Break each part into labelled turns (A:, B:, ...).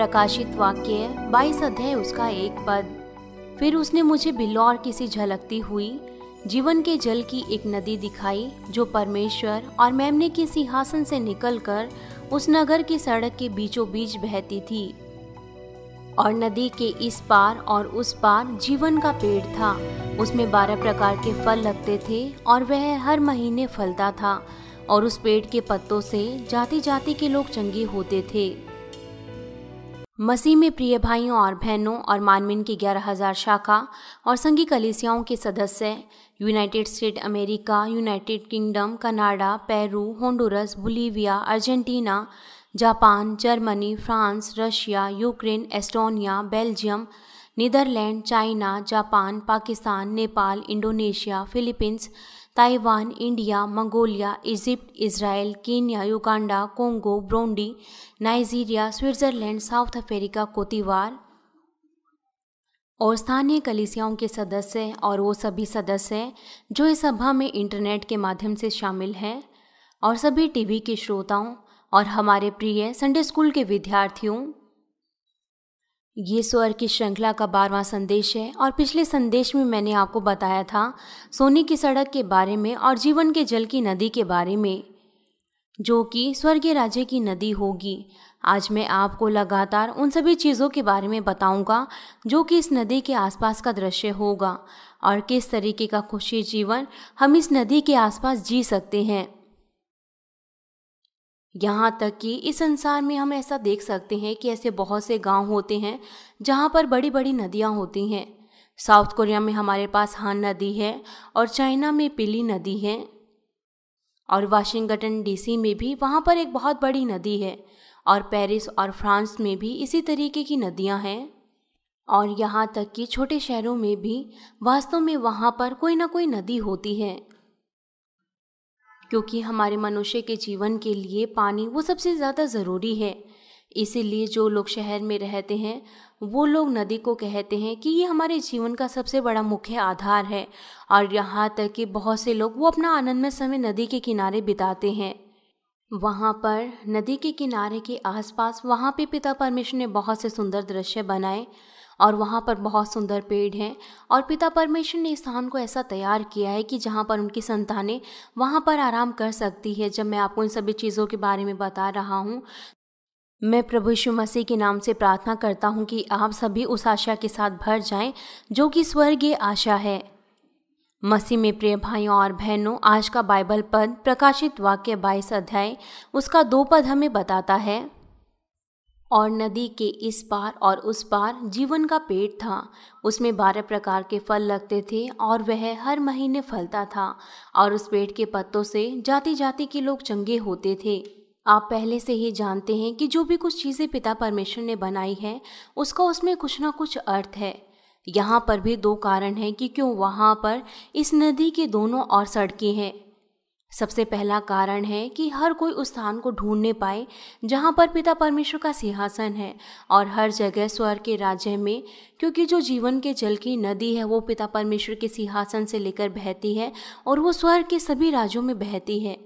A: प्रकाशित वाक्य बाईस अध्याय उसका एक पद फिर उसने मुझे बिलौर किसी झलकती हुई जीवन के जल की एक नदी दिखाई जो परमेश्वर और मेमने के सिंहासन से निकलकर उस नगर की सड़क के बीचों बीच बहती थी और नदी के इस पार और उस पार जीवन का पेड़ था उसमें बारह प्रकार के फल लगते थे और वह हर महीने फलता था और उस पेड़ के पत्तों से जाति जाति के लोग चंगे होते थे मसीह में प्रिय भाइयों और बहनों और मानविन की ग्यारह हज़ार शाखा और संघी कलिसियाओं के सदस्य United State America United Kingdom Canada Peru Honduras Bolivia Argentina Japan Germany France Russia Ukraine Estonia Belgium Netherland China Japan Pakistan Nepal Indonesia Philippines Taiwan India Mongolia Egypt Israel Kenya Uganda Congo Burundi Nigeria Switzerland South Africa Cote d'Ivoire और स्थानीय कलिसियाओं के सदस्य और वो सभी सदस्य जो इस सभा में इंटरनेट के माध्यम से शामिल हैं और सभी टीवी के श्रोताओं और हमारे प्रिय संडे स्कूल के विद्यार्थियों ये स्वर की श्रृंखला का बारवां संदेश है और पिछले संदेश में मैंने आपको बताया था सोने की सड़क के बारे में और जीवन के जल की नदी के बारे में जो कि स्वर्गीय राज्य की नदी होगी आज मैं आपको लगातार उन सभी चीज़ों के बारे में बताऊंगा जो कि इस नदी के आसपास का दृश्य होगा और किस तरीके का खुशी जीवन हम इस नदी के आसपास जी सकते हैं यहाँ तक कि इस संसार में हम ऐसा देख सकते हैं कि ऐसे बहुत से गांव होते हैं जहाँ पर बड़ी बड़ी नदियाँ होती हैं साउथ कोरिया में हमारे पास हान नदी है और चाइना में पीली नदी है और वाशिंगटन डीसी में भी वहाँ पर एक बहुत बड़ी नदी है और पेरिस और फ्रांस में भी इसी तरीके की नदियाँ हैं और यहाँ तक कि छोटे शहरों में भी वास्तव में वहाँ पर कोई ना कोई नदी होती है क्योंकि हमारे मनुष्य के जीवन के लिए पानी वो सबसे ज़्यादा ज़रूरी है इसीलिए जो लोग शहर में रहते हैं वो लोग नदी को कहते हैं कि ये हमारे जीवन का सबसे बड़ा मुख्य आधार है और यहाँ तक कि बहुत से लोग वो अपना आनंदमय समय नदी के किनारे बिताते हैं वहाँ पर नदी के किनारे के आसपास वहाँ पे पिता परमेश्वर ने बहुत से सुंदर दृश्य बनाए और वहाँ पर बहुत सुंदर पेड़ हैं और पिता परमेश्वर ने इस स्थान को ऐसा तैयार किया है कि जहाँ पर उनकी संतानें वहाँ पर आराम कर सकती है जब मैं आपको इन सभी चीज़ों के बारे में बता रहा हूँ मैं प्रभु यीशु मसीह के नाम से प्रार्थना करता हूँ कि आप सभी उस आशा के साथ भर जाएं जो कि स्वर्गीय आशा है मसीह में प्रिय भाइयों और बहनों आज का बाइबल पद प्रकाशित वाक्य बाईस अध्याय उसका दो पद हमें बताता है और नदी के इस पार और उस पार जीवन का पेड़ था उसमें बारह प्रकार के फल लगते थे और वह हर महीने फलता था और उस पेड़ के पत्तों से जाति जाति के लोग चंगे होते थे आप पहले से ही जानते हैं कि जो भी कुछ चीज़ें पिता परमेश्वर ने बनाई हैं उसका उसमें कुछ ना कुछ अर्थ है यहाँ पर भी दो कारण हैं कि क्यों वहाँ पर इस नदी के दोनों और सड़कें हैं सबसे पहला कारण है कि हर कोई उस स्थान को ढूंढने पाए जहाँ पर पिता परमेश्वर का सिंहासन है और हर जगह स्वर्ग के राज्य में क्योंकि जो जीवन के जल की नदी है वो पिता परमेश्वर के सिंहासन से लेकर बहती है और वो स्वर्ग के सभी राज्यों में बहती है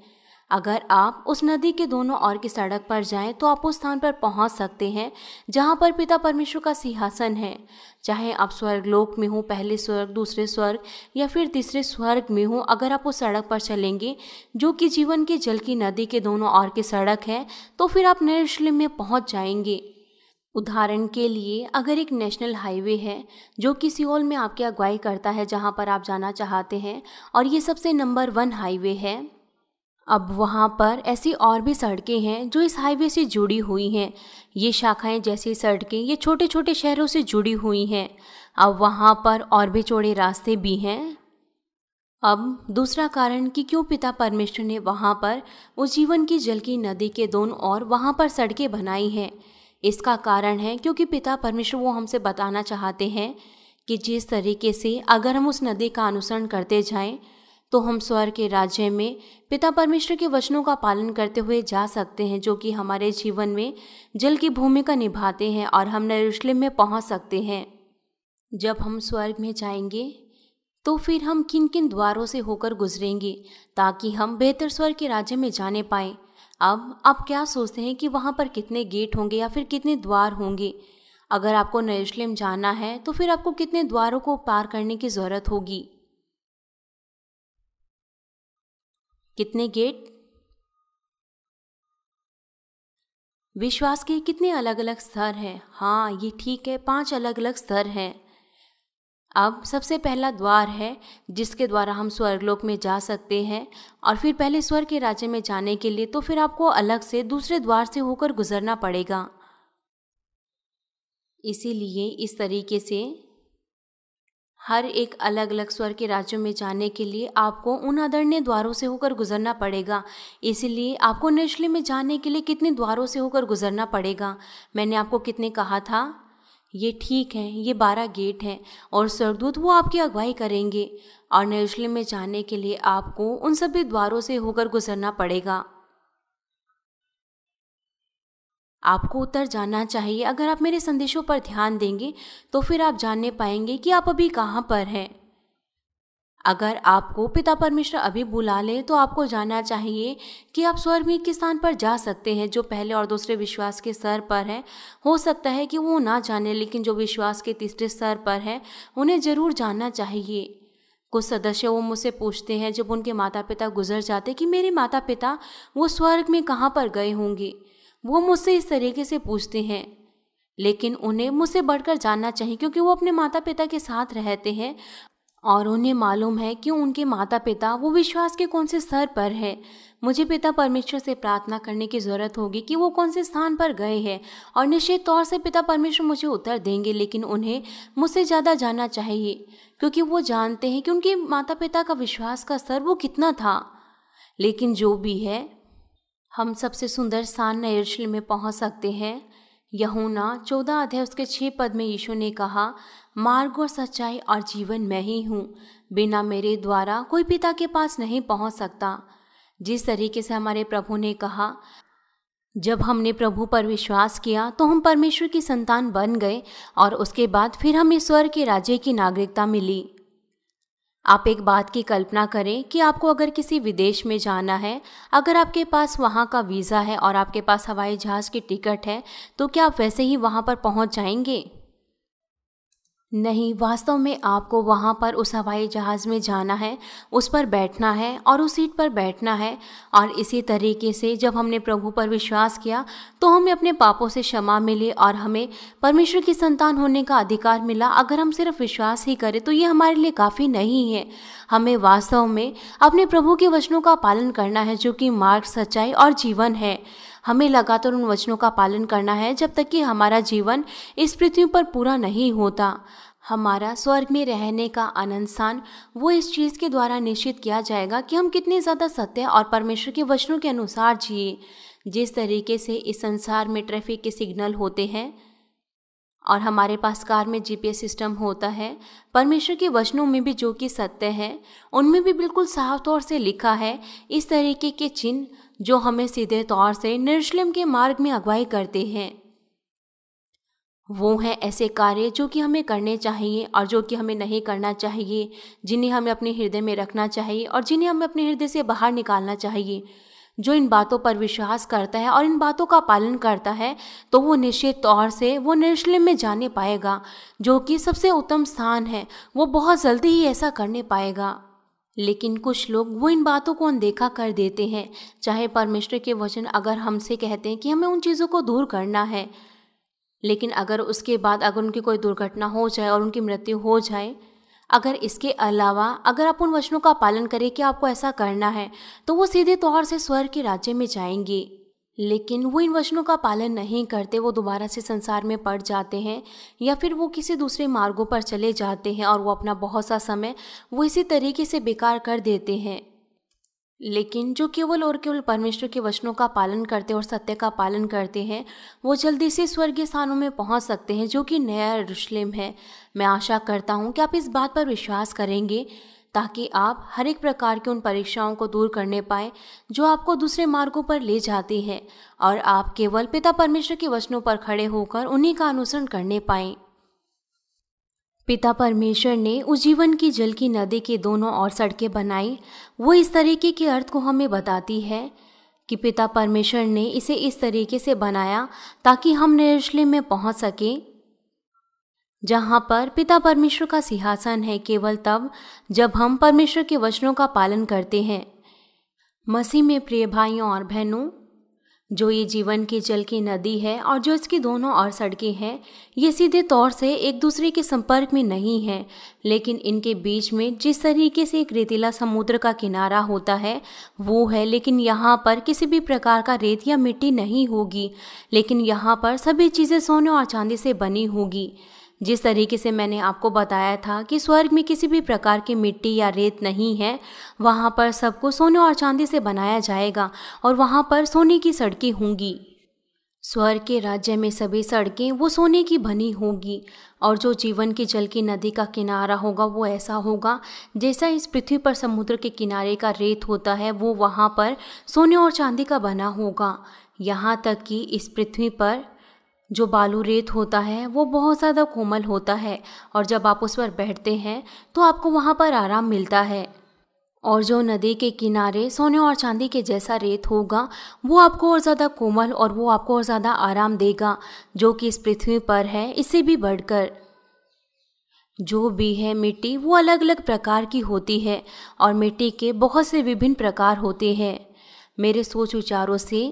A: अगर आप उस नदी के दोनों ओर की सड़क पर जाएं तो आप उस स्थान पर पहुंच सकते हैं जहां पर पिता परमेश्वर का सिंहासन है चाहे आप स्वर्ग लोक में हो पहले स्वर्ग दूसरे स्वर्ग या फिर तीसरे स्वर्ग में हो अगर आप उस सड़क पर चलेंगे जो कि जीवन के जल की नदी के दोनों ओर की सड़क है तो फिर आप नरशलिम में पहुँच जाएंगे उदाहरण के लिए अगर एक नेशनल हाईवे है जो कि सियोल में आपकी अगुवाई करता है जहां पर आप जाना चाहते हैं और ये सबसे नंबर वन हाईवे है अब वहाँ पर ऐसी और भी सड़कें हैं जो इस हाईवे से जुड़ी हुई हैं ये शाखाएं जैसी सड़कें ये छोटे छोटे शहरों से जुड़ी हुई हैं अब वहाँ पर और भी चौड़े रास्ते भी हैं अब दूसरा कारण कि क्यों पिता परमेश्वर ने वहाँ पर उस जीवन की जल की नदी के दोनों और वहाँ पर सड़कें बनाई हैं इसका कारण है क्योंकि पिता परमेश्वर वो हमसे बताना चाहते हैं कि जिस तरीके से अगर हम उस नदी का अनुसरण करते जाएं तो हम स्वर के राज्य में पिता परमेश्वर के वचनों का पालन करते हुए जा सकते हैं जो कि हमारे जीवन में जल की भूमिका निभाते हैं और हम नरूशलेम में पहुंच सकते हैं जब हम स्वर्ग में जाएंगे तो फिर हम किन किन द्वारों से होकर गुजरेंगे ताकि हम बेहतर स्वर्ग के राज्य में जाने पाएँ अब आप क्या सोचते हैं कि वहाँ पर कितने गेट होंगे या फिर कितने द्वार होंगे अगर आपको नरूशलेम जाना है तो फिर आपको कितने द्वारों को पार करने की ज़रूरत होगी कितने गेट विश्वास के कितने अलग अलग स्तर हैं हाँ ये ठीक है पांच अलग अलग स्तर हैं अब सबसे पहला द्वार है जिसके द्वारा हम स्वर्गलोक में जा सकते हैं और फिर पहले स्वर्ग के राज्य में जाने के लिए तो फिर आपको अलग से दूसरे द्वार से होकर गुजरना पड़ेगा इसीलिए इस तरीके से हर एक अलग अलग स्वर के राज्यों में जाने के लिए आपको उन आदरणीय द्वारों से होकर गुजरना पड़ेगा इसलिए आपको निचले में जाने के लिए कितने द्वारों से होकर गुजरना पड़ेगा मैंने आपको कितने कहा था ये ठीक है ये बारह गेट हैं और स्वर्गदूत वो आपकी अगुवाई करेंगे और निचले में जाने के लिए आपको उन सभी द्वारों से होकर गुजरना पड़ेगा आपको उतर जाना चाहिए अगर आप मेरे संदेशों पर ध्यान देंगे तो फिर आप जानने पाएंगे कि आप अभी कहाँ पर हैं अगर आपको पिता परमेश्वर अभी बुला ले तो आपको जानना चाहिए कि आप स्वर्ग स्वर्गीय स्थान पर जा सकते हैं जो पहले और दूसरे विश्वास के स्तर पर हैं हो सकता है कि वो ना जाने लेकिन जो विश्वास के तीसरे स्तर पर हैं उन्हें ज़रूर जानना चाहिए कुछ सदस्य वो मुझसे पूछते हैं जब उनके माता पिता गुजर जाते कि मेरे माता पिता वो स्वर्ग में कहाँ पर गए होंगे वो मुझसे इस तरीके से पूछते हैं लेकिन उन्हें मुझसे बढ़कर जानना चाहिए क्योंकि वो अपने माता पिता के साथ रहते हैं और उन्हें मालूम है कि उनके माता पिता वो विश्वास के कौन से स्तर पर है मुझे पिता परमेश्वर से प्रार्थना करने की ज़रूरत होगी कि वो कौन से स्थान पर गए हैं और निश्चित तौर से पिता परमेश्वर मुझे उत्तर देंगे लेकिन उन्हें मुझसे ज़्यादा जानना चाहिए क्योंकि वो जानते हैं कि उनके माता पिता का विश्वास का स्तर वो कितना था लेकिन जो भी है हम सबसे सुंदर स्थान नयर्शल में पहुंच सकते हैं यहूना चौदह अध्याय उसके छः पद में यीशु ने कहा मार्ग और सच्चाई और जीवन मैं ही हूँ बिना मेरे द्वारा कोई पिता के पास नहीं पहुँच सकता जिस तरीके से हमारे प्रभु ने कहा जब हमने प्रभु पर विश्वास किया तो हम परमेश्वर की संतान बन गए और उसके बाद फिर हमें स्वर के राज्य की नागरिकता मिली आप एक बात की कल्पना करें कि आपको अगर किसी विदेश में जाना है अगर आपके पास वहाँ का वीज़ा है और आपके पास हवाई जहाज़ की टिकट है तो क्या आप वैसे ही वहाँ पर पहुँच जाएंगे नहीं वास्तव में आपको वहाँ पर उस हवाई जहाज़ में जाना है उस पर बैठना है और उस सीट पर बैठना है और इसी तरीके से जब हमने प्रभु पर विश्वास किया तो हमें अपने पापों से क्षमा मिली और हमें परमेश्वर की संतान होने का अधिकार मिला अगर हम सिर्फ विश्वास ही करें तो ये हमारे लिए काफ़ी नहीं है हमें वास्तव में अपने प्रभु के वचनों का पालन करना है जो कि मार्ग सच्चाई और जीवन है हमें लगातार उन वचनों का पालन करना है जब तक कि हमारा जीवन इस पृथ्वी पर पूरा नहीं होता हमारा स्वर्ग में रहने का अनंसान वो इस चीज़ के द्वारा निश्चित किया जाएगा कि हम कितने ज़्यादा सत्य और परमेश्वर के वचनों के अनुसार जिए जिस तरीके से इस संसार में ट्रैफिक के सिग्नल होते हैं और हमारे पास कार में जीपीएस सिस्टम होता है परमेश्वर के वचनों में भी जो कि सत्य है उनमें भी बिल्कुल साफ तौर से लिखा है इस तरीके के चिन्ह जो हमें सीधे तौर से निर्शलिम के मार्ग में अगुवाई करते हैं वो हैं ऐसे कार्य जो कि हमें करने चाहिए और जो कि हमें नहीं करना चाहिए जिन्हें हमें अपने हृदय में रखना चाहिए और जिन्हें हमें अपने हृदय से बाहर निकालना चाहिए जो इन बातों पर विश्वास करता है और इन बातों का पालन करता है तो वो निश्चित तौर से वो निर्शलिम में जाने पाएगा जो कि सबसे उत्तम स्थान है वो बहुत जल्दी ही ऐसा करने पाएगा लेकिन कुछ लोग वो इन बातों को अनदेखा कर देते हैं चाहे परमेश्वर के वचन अगर हमसे कहते हैं कि हमें उन चीज़ों को दूर करना है लेकिन अगर उसके बाद अगर उनकी कोई दुर्घटना हो जाए और उनकी मृत्यु हो जाए अगर इसके अलावा अगर आप उन वचनों का पालन करें कि आपको ऐसा करना है तो वो सीधे तौर से स्वर के राज्य में जाएंगी लेकिन वो इन वचनों का पालन नहीं करते वो दोबारा से संसार में पड़ जाते हैं या फिर वो किसी दूसरे मार्गों पर चले जाते हैं और वो अपना बहुत सा समय वो इसी तरीके से बेकार कर देते हैं लेकिन जो केवल और केवल परमेश्वर के वचनों का पालन करते और सत्य का पालन करते हैं वो जल्दी से स्वर्गीय स्थानों में पहुंच सकते हैं जो कि नया यरूशलेम है मैं आशा करता हूं कि आप इस बात पर विश्वास करेंगे ताकि आप हर एक प्रकार की उन परीक्षाओं को दूर करने पाए जो आपको दूसरे मार्गों पर ले जाती हैं और आप केवल पिता परमेश्वर के वचनों पर खड़े होकर उन्हीं का अनुसरण करने पाए पिता परमेश्वर ने उस जीवन की जल की नदी के दोनों ओर सड़कें बनाई वो इस तरीके के अर्थ को हमें बताती है कि पिता परमेश्वर ने इसे इस तरीके से बनाया ताकि हम निर्शले में पहुंच सकें जहाँ पर पिता परमेश्वर का सिंहासन है केवल तब जब हम परमेश्वर के वचनों का पालन करते हैं मसीह में प्रिय भाइयों और बहनों जो ये जीवन के जल की नदी है और जो इसकी दोनों और सड़कें हैं ये सीधे तौर से एक दूसरे के संपर्क में नहीं है लेकिन इनके बीच में जिस तरीके से एक रेतीला समुद्र का किनारा होता है वो है लेकिन यहाँ पर किसी भी प्रकार का रेत या मिट्टी नहीं होगी लेकिन यहाँ पर सभी चीज़ें सोने और चांदी से बनी होगी जिस तरीके से मैंने आपको बताया था कि स्वर्ग में किसी भी प्रकार की मिट्टी या रेत नहीं है वहाँ पर सबको सोने और चांदी से बनाया जाएगा और वहाँ पर सोने की सड़कें होंगी स्वर्ग के राज्य में सभी सड़कें वो सोने की बनी होंगी और जो जीवन की जल की नदी का किनारा होगा वो ऐसा होगा जैसा इस पृथ्वी पर समुद्र के किनारे का रेत होता है वो वहाँ पर सोने और चांदी का बना होगा यहाँ तक कि इस पृथ्वी पर जो बालू रेत होता है वो बहुत ज़्यादा कोमल होता है और जब आप उस पर बैठते हैं तो आपको वहाँ पर आराम मिलता है और जो नदी के किनारे सोने और चांदी के जैसा रेत होगा वो आपको और ज़्यादा कोमल और वो आपको और ज़्यादा आराम देगा जो कि इस पृथ्वी पर है इससे भी बढ़कर जो भी है मिट्टी वो अलग अलग प्रकार की होती है और मिट्टी के बहुत से विभिन्न प्रकार होते हैं मेरे सोच विचारों से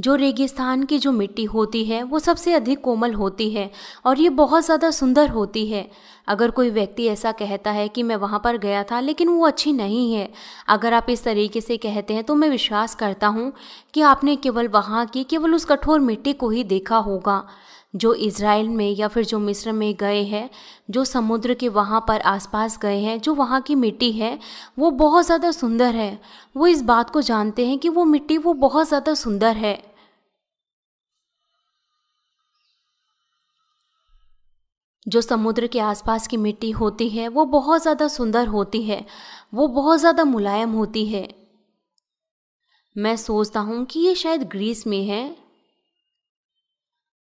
A: जो रेगिस्तान की जो मिट्टी होती है वो सबसे अधिक कोमल होती है और ये बहुत ज़्यादा सुंदर होती है अगर कोई व्यक्ति ऐसा कहता है कि मैं वहाँ पर गया था लेकिन वो अच्छी नहीं है अगर आप इस तरीके से कहते हैं तो मैं विश्वास करता हूँ कि आपने केवल वहाँ की केवल उस कठोर मिट्टी को ही देखा होगा जो इसराइल में या फिर जो मिस्र में गए हैं जो समुद्र के वहाँ पर आसपास गए हैं जो वहाँ की मिट्टी है वो बहुत ज़्यादा सुंदर है वो इस बात को जानते हैं कि वो मिट्टी वो बहुत ज़्यादा सुंदर है जो समुद्र के आसपास की मिट्टी होती है वो बहुत ज़्यादा सुंदर होती है वो बहुत ज़्यादा मुलायम होती है मैं सोचता हूँ कि ये शायद ग्रीस में है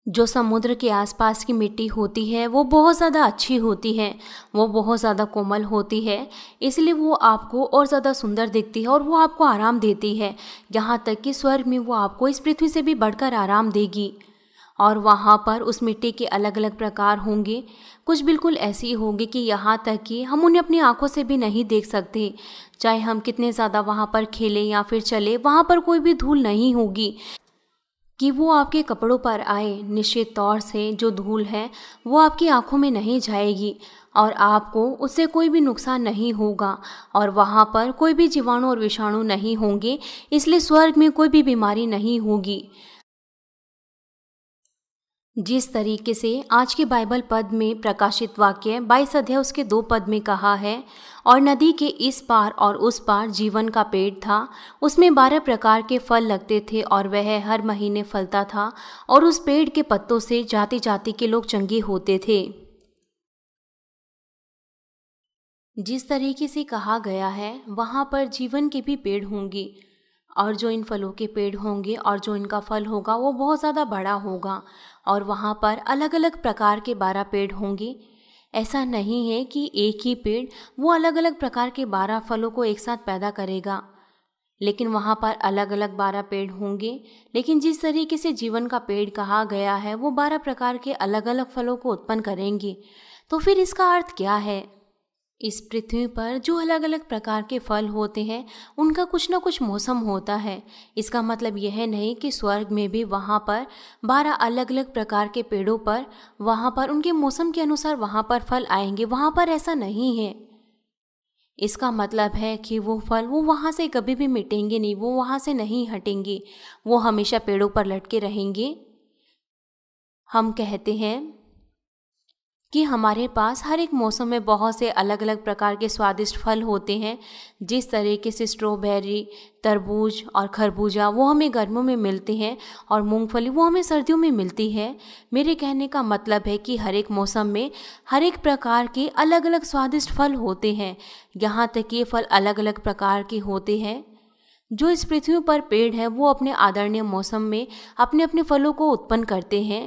A: जो समुद्र के आसपास की मिट्टी होती है वो बहुत ज़्यादा अच्छी होती है वो बहुत ज़्यादा कोमल होती है इसलिए वो आपको और ज़्यादा सुंदर दिखती है और वो आपको आराम देती है यहाँ तक कि स्वर्ग में वो आपको इस पृथ्वी से भी बढ़कर आराम देगी और वहाँ पर उस मिट्टी के अलग अलग प्रकार होंगे कुछ बिल्कुल ऐसी होंगी कि यहाँ तक कि हम उन्हें अपनी आँखों से भी नहीं देख सकते चाहे हम कितने ज़्यादा वहाँ पर खेलें या फिर चले वहाँ पर कोई भी धूल नहीं होगी कि वो आपके कपड़ों पर आए निश्चित तौर से जो धूल है वो आपकी आंखों में नहीं जाएगी और आपको उससे कोई भी नुकसान नहीं होगा और वहाँ पर कोई भी जीवाणु और विषाणु नहीं होंगे इसलिए स्वर्ग में कोई भी बीमारी नहीं होगी जिस तरीके से आज के बाइबल पद में प्रकाशित वाक्य बाईस अध्याय उसके दो पद में कहा है और नदी के इस पार और उस पार जीवन का पेड़ था उसमें बारह प्रकार के फल लगते थे और वह हर महीने फलता था और उस पेड़ के पत्तों से जाति जाति के लोग चंगे होते थे जिस तरीके से कहा गया है वहाँ पर जीवन के भी पेड़ होंगे और जो इन फलों के पेड़ होंगे और जो इनका फल होगा वो बहुत ज़्यादा बड़ा होगा और वहाँ पर अलग अलग प्रकार के बारह पेड़ होंगे ऐसा नहीं है कि एक ही पेड़ वो अलग अलग प्रकार के बारह फलों को एक साथ पैदा करेगा लेकिन वहाँ पर अलग अलग बारह पेड़ होंगे लेकिन जिस तरीके से जीवन का पेड़ कहा गया है वो बारह प्रकार के अलग अलग फलों को उत्पन्न करेंगे तो फिर इसका अर्थ क्या है इस पृथ्वी पर जो अलग अलग प्रकार के फल होते हैं उनका कुछ ना कुछ मौसम होता है इसका मतलब यह नहीं कि स्वर्ग में भी वहाँ पर बारह अलग अलग प्रकार के पेड़ों पर वहाँ पर उनके मौसम के अनुसार वहाँ पर फल आएंगे वहाँ पर ऐसा नहीं है इसका मतलब है कि वो फल वो वहाँ से कभी भी मिटेंगे नहीं वो वहाँ से नहीं हटेंगे वो हमेशा पेड़ों पर लटके रहेंगे हम कहते हैं कि हमारे पास हर एक मौसम में बहुत से अलग अलग प्रकार के स्वादिष्ट फल होते हैं जिस तरीके से स्ट्रॉबेरी तरबूज और खरबूजा वो हमें गर्मियों में मिलते हैं और मूंगफली वो हमें सर्दियों में मिलती है मेरे कहने का मतलब है कि हर एक मौसम में हर एक प्रकार के अलग अलग स्वादिष्ट फल होते हैं यहाँ तक ये फल अलग अलग प्रकार के होते हैं जो इस पृथ्वी पर पेड़ है वो अपने आदरणीय मौसम में अपने अपने फलों को उत्पन्न करते हैं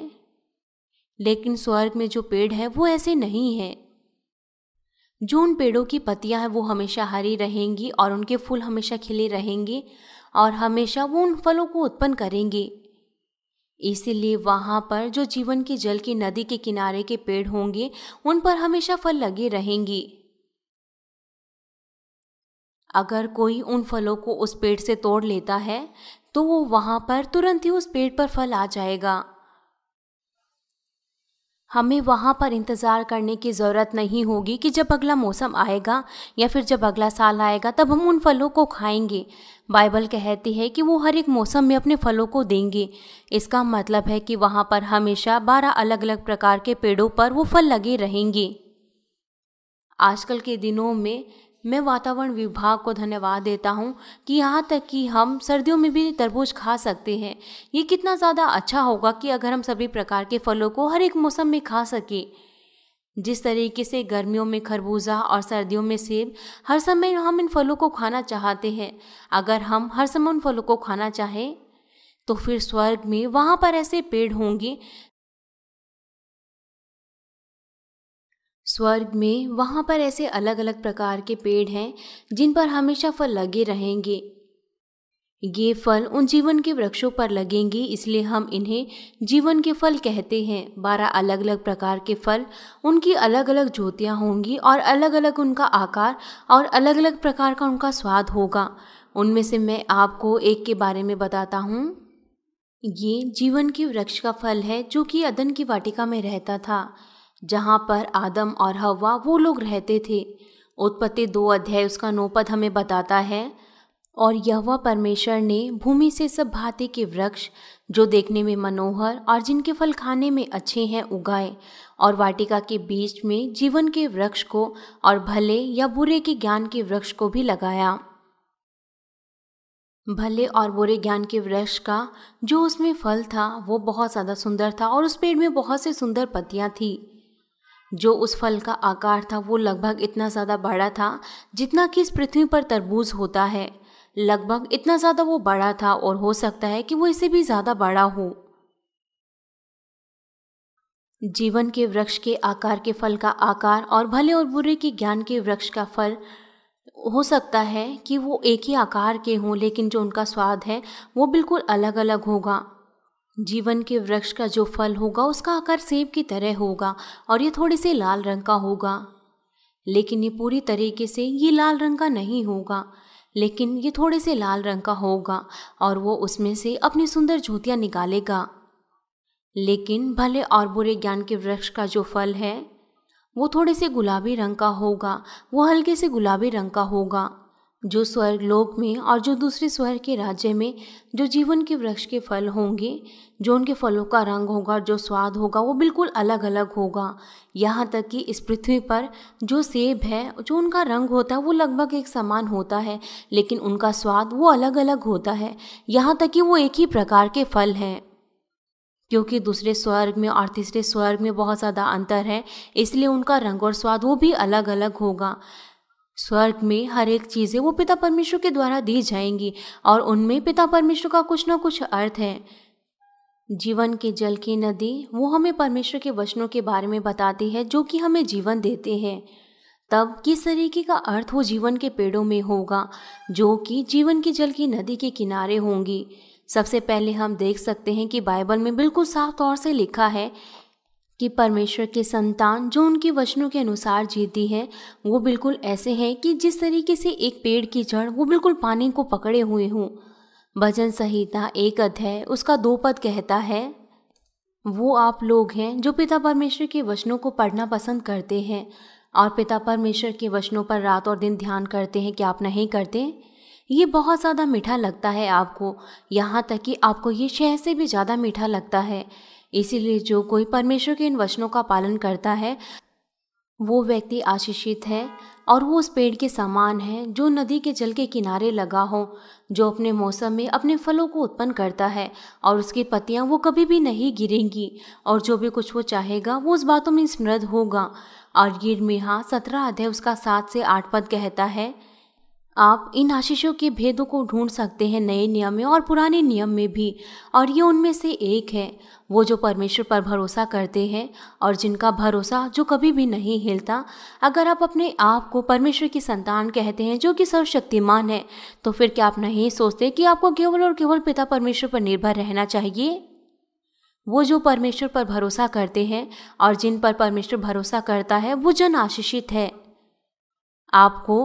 A: लेकिन स्वर्ग में जो पेड़ है वो ऐसे नहीं है जो उन पेड़ों की पत्तियां हैं वो हमेशा हरी रहेंगी और उनके फूल हमेशा खिले रहेंगे और हमेशा वो उन फलों को उत्पन्न करेंगे इसीलिए वहाँ पर जो जीवन के जल की नदी के किनारे के पेड़ होंगे उन पर हमेशा फल लगे रहेंगे अगर कोई उन फलों को उस पेड़ से तोड़ लेता है तो वो वहाँ पर तुरंत ही उस पेड़ पर फल आ जाएगा हमें वहाँ पर इंतज़ार करने की ज़रूरत नहीं होगी कि जब अगला मौसम आएगा या फिर जब अगला साल आएगा तब हम उन फलों को खाएंगे बाइबल कहती है कि वो हर एक मौसम में अपने फलों को देंगे इसका मतलब है कि वहाँ पर हमेशा बारह अलग अलग प्रकार के पेड़ों पर वो फल लगे रहेंगे आजकल के दिनों में मैं वातावरण विभाग को धन्यवाद देता हूँ कि यहाँ तक कि हम सर्दियों में भी तरबूज खा सकते हैं ये कितना ज़्यादा अच्छा होगा कि अगर हम सभी प्रकार के फलों को हर एक मौसम में खा सकें जिस तरीके से गर्मियों में खरबूजा और सर्दियों में सेब हर समय हम इन फलों को खाना चाहते हैं अगर हम हर समय उन फलों को खाना चाहें तो फिर स्वर्ग में वहाँ पर ऐसे पेड़ होंगे स्वर्ग में वहाँ पर ऐसे अलग अलग प्रकार के पेड़ हैं जिन पर हमेशा फल लगे रहेंगे ये फल उन जीवन के वृक्षों पर लगेंगे इसलिए हम इन्हें जीवन के फल कहते हैं बारह अलग अलग प्रकार के फल उनकी अलग अलग ज्योतियाँ होंगी और अलग अलग उनका आकार और अलग अलग प्रकार का उनका स्वाद होगा उनमें से मैं आपको एक के बारे में बताता हूँ ये जीवन के वृक्ष का फल है जो कि अदन की वाटिका में रहता था जहाँ पर आदम और हवा वो लोग रहते थे उत्पत्ति दो अध्याय उसका नौपद हमें बताता है और यहवा परमेश्वर ने भूमि से सब भांति के वृक्ष जो देखने में मनोहर और जिनके फल खाने में अच्छे हैं उगाए और वाटिका के बीच में जीवन के वृक्ष को और भले या बुरे के ज्ञान के वृक्ष को भी लगाया भले और बुरे ज्ञान के वृक्ष का जो उसमें फल था वो बहुत ज़्यादा सुंदर था और उस पेड़ में बहुत से सुंदर पत्तियाँ थीं जो उस फल का आकार था वो लगभग इतना ज़्यादा बड़ा था जितना कि इस पृथ्वी पर तरबूज होता है लगभग इतना ज़्यादा वो बड़ा था और हो सकता है कि वो इसे भी ज़्यादा बड़ा हो जीवन के वृक्ष के आकार के फल का आकार और भले और बुरे के ज्ञान के वृक्ष का फल हो सकता है कि वो एक ही आकार के हों लेकिन जो उनका स्वाद है वो बिल्कुल अलग अलग होगा जीवन के वृक्ष का जो फल होगा उसका आकार सेब की तरह होगा और ये थोड़े से लाल रंग का होगा लेकिन ये पूरी तरीके से ये लाल रंग का नहीं होगा लेकिन ये थोड़े से लाल रंग का होगा और वो उसमें से अपनी सुंदर जूतियाँ निकालेगा लेकिन भले और बुरे ज्ञान के वृक्ष का जो फल है वो थोड़े से गुलाबी रंग का होगा वो हल्के से गुलाबी रंग का होगा जो स्वर्ग लोक में और जो दूसरे स्वर्ग के राज्य में जो जीवन के वृक्ष के फल होंगे जो उनके फलों का रंग होगा जो स्वाद होगा वो बिल्कुल अलग अलग होगा यहाँ तक कि इस पृथ्वी पर जो सेब है जो उनका रंग होता है वो लगभग एक समान होता है लेकिन उनका स्वाद वो अलग अलग होता है यहाँ तक कि वो एक ही प्रकार के फल हैं क्योंकि दूसरे स्वर्ग में और तीसरे स्वर्ग में बहुत ज़्यादा अंतर है इसलिए उनका रंग और स्वाद वो भी अलग अलग होगा स्वर्ग में हर एक चीज़ें वो पिता परमेश्वर के द्वारा दी जाएंगी और उनमें पिता परमेश्वर का कुछ ना कुछ अर्थ है जीवन के जल की नदी वो हमें परमेश्वर के वचनों के बारे में बताती है जो कि हमें जीवन देते हैं तब किस तरीके का अर्थ वो जीवन के पेड़ों में होगा जो कि जीवन के जल की नदी के किनारे होंगी सबसे पहले हम देख सकते हैं कि बाइबल में बिल्कुल साफ तौर से लिखा है कि परमेश्वर के संतान जो उनके वचनों के अनुसार जीती हैं वो बिल्कुल ऐसे हैं कि जिस तरीके से एक पेड़ की जड़ वो बिल्कुल पानी को पकड़े हुए हों भजन संहिता एक अध्याय उसका दो पद कहता है वो आप लोग हैं जो पिता परमेश्वर के वचनों को पढ़ना पसंद करते हैं और पिता परमेश्वर के वचनों पर रात और दिन ध्यान करते हैं कि आप नहीं करते ये बहुत ज़्यादा मीठा लगता है आपको यहाँ तक कि आपको ये शहर से भी ज़्यादा मीठा लगता है इसीलिए जो कोई परमेश्वर के इन वचनों का पालन करता है वो व्यक्ति आशीषित है और वो उस पेड़ के समान है जो नदी के जल के किनारे लगा हो जो अपने मौसम में अपने फलों को उत्पन्न करता है और उसकी पत्तियाँ वो कभी भी नहीं गिरेंगी और जो भी कुछ वो चाहेगा वो उस बातों में समृद्ध होगा और गिर मेहा सत्रह अध्याय उसका सात से आठ पद कहता है आप इन आशीषों के भेदों को ढूंढ सकते हैं नए नियम में और पुराने नियम में भी और ये उनमें से एक है वो जो परमेश्वर पर भरोसा करते हैं और जिनका भरोसा जो कभी भी नहीं हिलता अगर आप अपने आप को परमेश्वर की संतान कहते हैं जो कि सर्वशक्तिमान है तो फिर क्या आप नहीं सोचते कि आपको केवल और केवल पिता परमेश्वर पर निर्भर रहना चाहिए वो जो परमेश्वर पर भरोसा करते हैं और जिन पर परमेश्वर भरोसा करता है वो जन आशीषित है आपको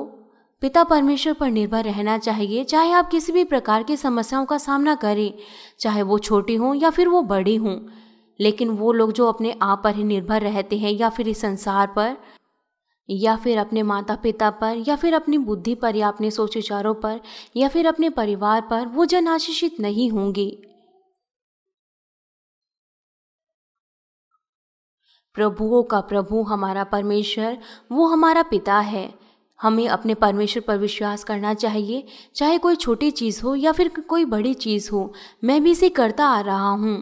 A: पिता परमेश्वर पर निर्भर रहना चाहिए चाहे आप किसी भी प्रकार की समस्याओं का सामना करें चाहे वो छोटी हों या फिर वो बड़ी हों लेकिन वो लोग जो अपने आप पर ही निर्भर रहते हैं या फिर इस संसार पर या फिर अपने माता पिता पर या फिर अपनी बुद्धि पर या अपने सोच विचारों पर या फिर अपने परिवार पर वो जन आशीषित नहीं होंगे प्रभुओं का प्रभु हमारा परमेश्वर वो हमारा पिता है हमें अपने परमेश्वर पर विश्वास करना चाहिए चाहे कोई छोटी चीज़ हो या फिर कोई बड़ी चीज़ हो मैं भी इसे करता आ रहा हूँ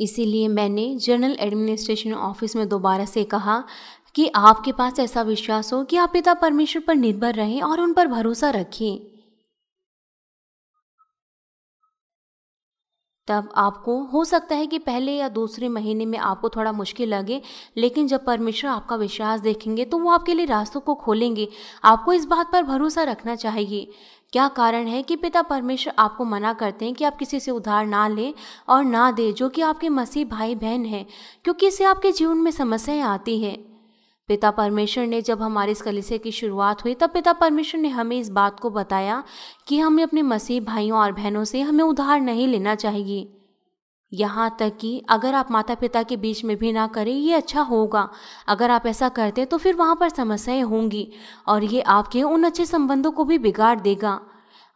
A: इसीलिए मैंने जनरल एडमिनिस्ट्रेशन ऑफिस में दोबारा से कहा कि आपके पास ऐसा विश्वास हो कि आप पिता परमेश्वर पर निर्भर रहें और उन पर भरोसा रखें तब आपको हो सकता है कि पहले या दूसरे महीने में आपको थोड़ा मुश्किल लगे लेकिन जब परमेश्वर आपका विश्वास देखेंगे तो वो आपके लिए रास्तों को खोलेंगे आपको इस बात पर भरोसा रखना चाहिए क्या कारण है कि पिता परमेश्वर आपको मना करते हैं कि आप किसी से उधार ना लें और ना दें जो कि आपके मसीह भाई बहन हैं क्योंकि इससे आपके जीवन में समस्याएं आती हैं पिता परमेश्वर ने जब हमारे इस कलिसे की शुरुआत हुई तब पिता परमेश्वर ने हमें इस बात को बताया कि हमें अपने मसीह भाइयों और बहनों से हमें उधार नहीं लेना चाहिए यहाँ तक कि अगर आप माता पिता के बीच में भी ना करें ये अच्छा होगा अगर आप ऐसा करते तो फिर वहाँ पर समस्याएं होंगी और ये आपके उन अच्छे संबंधों को भी बिगाड़ देगा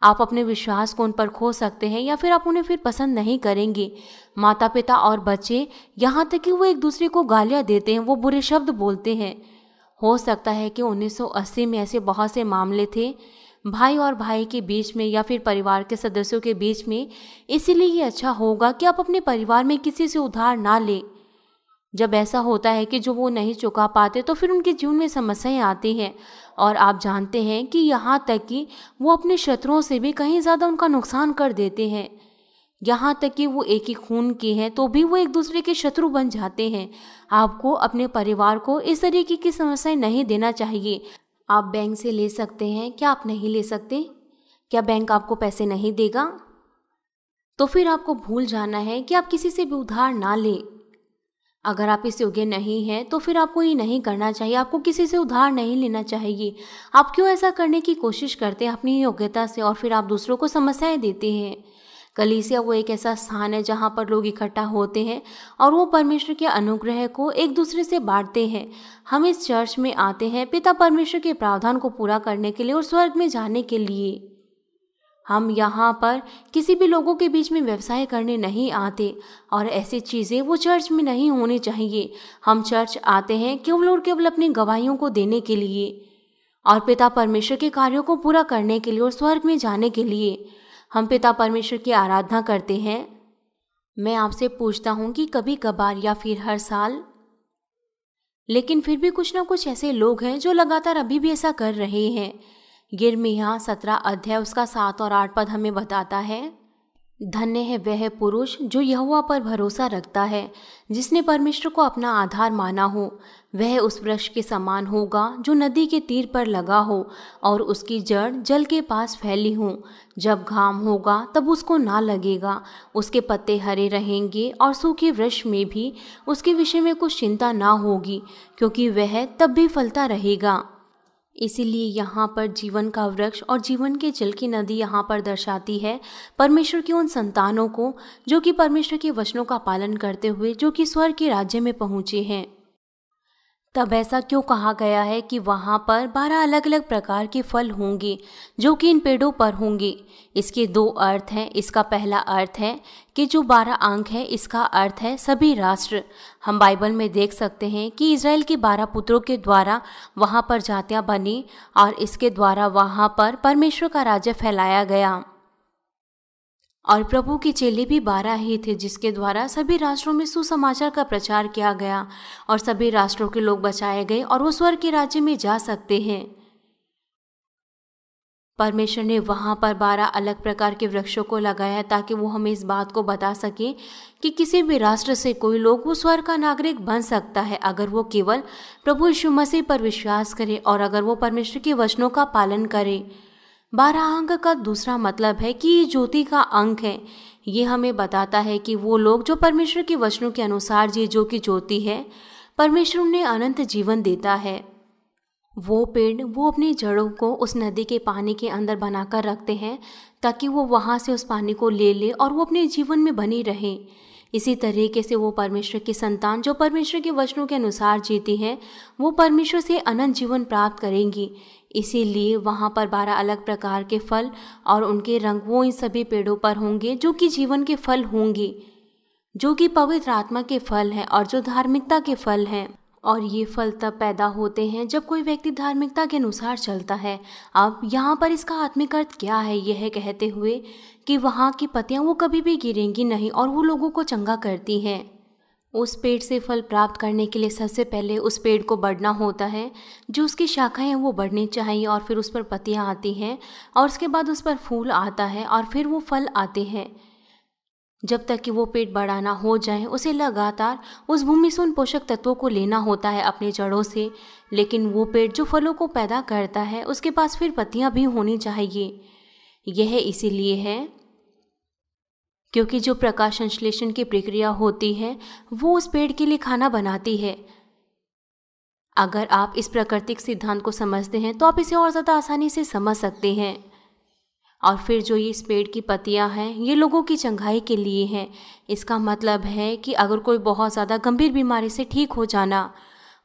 A: आप अपने विश्वास को उन पर खो सकते हैं या फिर आप उन्हें फिर पसंद नहीं करेंगे माता पिता और बच्चे यहाँ तक कि वो एक दूसरे को गालियाँ देते हैं वो बुरे शब्द बोलते हैं हो सकता है कि 1980 में ऐसे बहुत से मामले थे भाई और भाई के बीच में या फिर परिवार के सदस्यों के बीच में इसीलिए ये अच्छा होगा कि आप अपने परिवार में किसी से उधार ना लें जब ऐसा होता है कि जो वो नहीं चुका पाते तो फिर उनके जीवन में समस्याएं आती हैं और आप जानते हैं कि यहाँ तक कि वो अपने शत्रुओं से भी कहीं ज़्यादा उनका नुकसान कर देते हैं यहाँ तक कि वो एक ही खून के हैं तो भी वो एक दूसरे के शत्रु बन जाते हैं आपको अपने परिवार को इस तरीके की समस्याएं नहीं देना चाहिए आप बैंक से ले सकते हैं क्या आप नहीं ले सकते क्या बैंक आपको पैसे नहीं देगा तो फिर आपको भूल जाना है कि आप किसी से भी उधार ना लें अगर आप इस योग्य नहीं हैं तो फिर आपको ये नहीं करना चाहिए आपको किसी से उधार नहीं लेना चाहिए आप क्यों ऐसा करने की कोशिश करते हैं अपनी योग्यता से और फिर आप दूसरों को समस्याएं देते हैं कलीसिया वो एक ऐसा स्थान है जहाँ पर लोग इकट्ठा होते हैं और वो परमेश्वर के अनुग्रह को एक दूसरे से बांटते हैं हम इस चर्च में आते हैं पिता परमेश्वर के प्रावधान को पूरा करने के लिए और स्वर्ग में जाने के लिए हम यहाँ पर किसी भी लोगों के बीच में व्यवसाय करने नहीं आते और ऐसी चीज़ें वो चर्च में नहीं होनी चाहिए हम चर्च आते हैं केवल और केवल अपनी गवाहियों को देने के लिए और पिता परमेश्वर के कार्यों को पूरा करने के लिए और स्वर्ग में जाने के लिए हम पिता परमेश्वर की आराधना करते हैं मैं आपसे पूछता हूँ कि कभी कभार या फिर हर साल लेकिन फिर भी कुछ ना कुछ ऐसे लोग हैं जो लगातार अभी भी ऐसा कर रहे हैं गिरमिया सत्रह अध्याय उसका सात और आठ पद हमें बताता है धन्य है वह पुरुष जो यहुआ पर भरोसा रखता है जिसने परमेश्वर को अपना आधार माना हो वह उस वृक्ष के समान होगा जो नदी के तीर पर लगा हो और उसकी जड़ जल के पास फैली हो जब घाम होगा तब उसको ना लगेगा उसके पत्ते हरे रहेंगे और सूखे वृक्ष में भी उसके विषय में कुछ चिंता ना होगी क्योंकि वह तब भी फलता रहेगा इसीलिए यहाँ पर जीवन का वृक्ष और जीवन के जल की नदी यहाँ पर दर्शाती है परमेश्वर की उन संतानों को जो कि परमेश्वर के वचनों का पालन करते हुए जो कि स्वर के राज्य में पहुँचे हैं तब ऐसा क्यों कहा गया है कि वहाँ पर बारह अलग अलग प्रकार के फल होंगे जो कि इन पेड़ों पर होंगे इसके दो अर्थ हैं इसका पहला अर्थ है कि जो बारह अंक है इसका अर्थ है सभी राष्ट्र हम बाइबल में देख सकते हैं कि इसराइल के बारह पुत्रों के द्वारा वहाँ पर जातियाँ बनी और इसके द्वारा वहाँ पर परमेश्वर का राज्य फैलाया गया और प्रभु के चेले भी बारह ही थे जिसके द्वारा सभी राष्ट्रों में सुसमाचार का प्रचार किया गया और सभी राष्ट्रों के लोग बचाए गए और वो स्वर्ग के राज्य में जा सकते हैं परमेश्वर ने वहाँ पर बारह अलग प्रकार के वृक्षों को लगाया ताकि वो हमें इस बात को बता सके कि किसी भी राष्ट्र से कोई लोग वो स्वर का नागरिक बन सकता है अगर वो केवल प्रभु यीशु मसीह पर विश्वास करे और अगर वो परमेश्वर के वचनों का पालन करें बारह अंक का दूसरा मतलब है कि ये ज्योति का अंक है ये हमें बताता है कि वो लोग जो परमेश्वर के वचनों के अनुसार ये जो कि ज्योति है परमेश्वर उन्हें अनंत जीवन देता है वो पेड़ वो अपनी जड़ों को उस नदी के पानी के अंदर बनाकर रखते हैं ताकि वो वहाँ से उस पानी को ले ले और वो अपने जीवन में बनी रहे इसी तरीके से वो परमेश्वर की संतान जो परमेश्वर के वचनों के अनुसार जीती हैं वो परमेश्वर से अनंत जीवन प्राप्त करेंगी इसीलिए वहाँ पर बारह अलग प्रकार के फल और उनके रंग वो इन सभी पेड़ों पर होंगे जो कि जीवन के फल होंगे जो कि पवित्र आत्मा के फल हैं और जो धार्मिकता के फल हैं और ये फल तब पैदा होते हैं जब कोई व्यक्ति धार्मिकता के अनुसार चलता है अब यहाँ पर इसका आत्मिक अर्थ क्या है यह कहते हुए कि वहाँ की पत्तियाँ वो कभी भी गिरेंगी नहीं और वो लोगों को चंगा करती हैं उस पेड़ से फल प्राप्त करने के लिए सबसे पहले उस पेड़ को बढ़ना होता है जो उसकी शाखाएं हैं वो बढ़नी चाहिए और फिर उस पर पत्तियाँ आती हैं और उसके बाद उस पर फूल आता है और फिर वो फल आते हैं जब तक कि वो पेड़ बढ़ाना हो जाए उसे लगातार उस भूमि से उन पोषक तत्वों को लेना होता है अपने जड़ों से लेकिन वो पेड़ जो फलों को पैदा करता है उसके पास फिर पत्तियाँ भी होनी चाहिए यह इसीलिए है क्योंकि जो प्रकाश संश्लेषण की प्रक्रिया होती है वो उस पेड़ के लिए खाना बनाती है अगर आप इस प्राकृतिक सिद्धांत को समझते हैं तो आप इसे और ज़्यादा आसानी से समझ सकते हैं और फिर जो ये इस पेड़ की पत्तियाँ हैं ये लोगों की चंगाई के लिए हैं इसका मतलब है कि अगर कोई बहुत ज़्यादा गंभीर बीमारी से ठीक हो जाना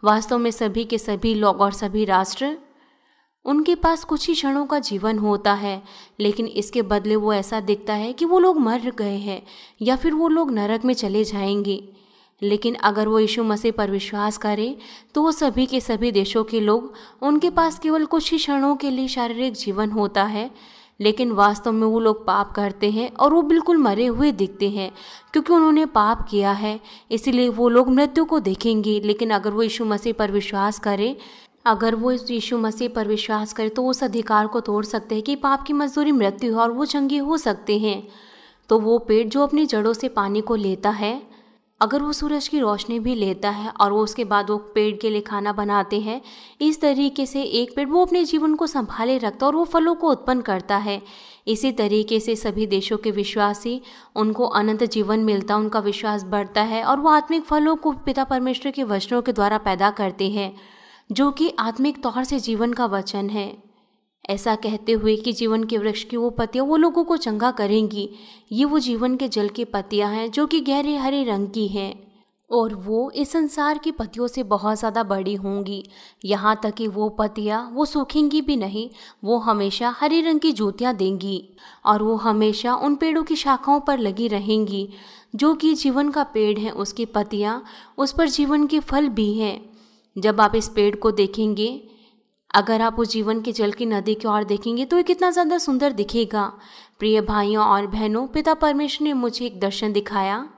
A: वास्तव में सभी के सभी लोग और सभी राष्ट्र उनके पास कुछ ही क्षणों का जीवन होता है लेकिन इसके बदले वो ऐसा दिखता है कि वो लोग मर गए हैं या फिर वो लोग नरक में चले जाएंगे लेकिन अगर वो यीशु मसीह पर विश्वास करे तो वो सभी के सभी देशों के लोग उनके पास केवल कुछ ही क्षणों के लिए शारीरिक जीवन होता है लेकिन वास्तव में वो लोग पाप करते हैं और वो बिल्कुल मरे हुए दिखते हैं क्योंकि उन्होंने पाप किया है इसीलिए वो लोग मृत्यु को देखेंगे लेकिन अगर वो यीशु मसीह पर विश्वास करें अगर वो इस यीशु मसीह पर विश्वास करे तो उस अधिकार को तोड़ सकते हैं कि पाप की मजदूरी मृत्यु है और वो चंगे हो सकते हैं तो वो पेड़ जो अपनी जड़ों से पानी को लेता है अगर वो सूरज की रोशनी भी लेता है और वो उसके बाद वो पेड़ के लिए खाना बनाते हैं इस तरीके से एक पेड़ वो अपने जीवन को संभाले रखता और वो फलों को उत्पन्न करता है इसी तरीके से सभी देशों के विश्वासी उनको अनंत जीवन मिलता उनका विश्वास बढ़ता है और वो आत्मिक फलों को पिता परमेश्वर के वचनों के द्वारा पैदा करते हैं जो कि आत्मिक तौर से जीवन का वचन है ऐसा कहते हुए कि जीवन के वृक्ष की वो पत्तियाँ वो लोगों को चंगा करेंगी ये वो जीवन के जल की पत्तियाँ हैं जो कि गहरे हरे रंग की हैं और वो इस संसार की पतियों से बहुत ज़्यादा बड़ी होंगी यहाँ तक कि वो पतियाँ वो सूखेंगी भी नहीं वो हमेशा हरे रंग की जूतियाँ देंगी और वो हमेशा उन पेड़ों की शाखाओं पर लगी रहेंगी जो कि जीवन का पेड़ है उसकी पतियाँ उस पर जीवन के फल भी हैं जब आप इस पेड़ को देखेंगे अगर आप उस जीवन के जल की नदी की ओर देखेंगे तो ये कितना ज़्यादा सुंदर दिखेगा प्रिय भाइयों और बहनों पिता परमेश्वर ने मुझे एक दर्शन दिखाया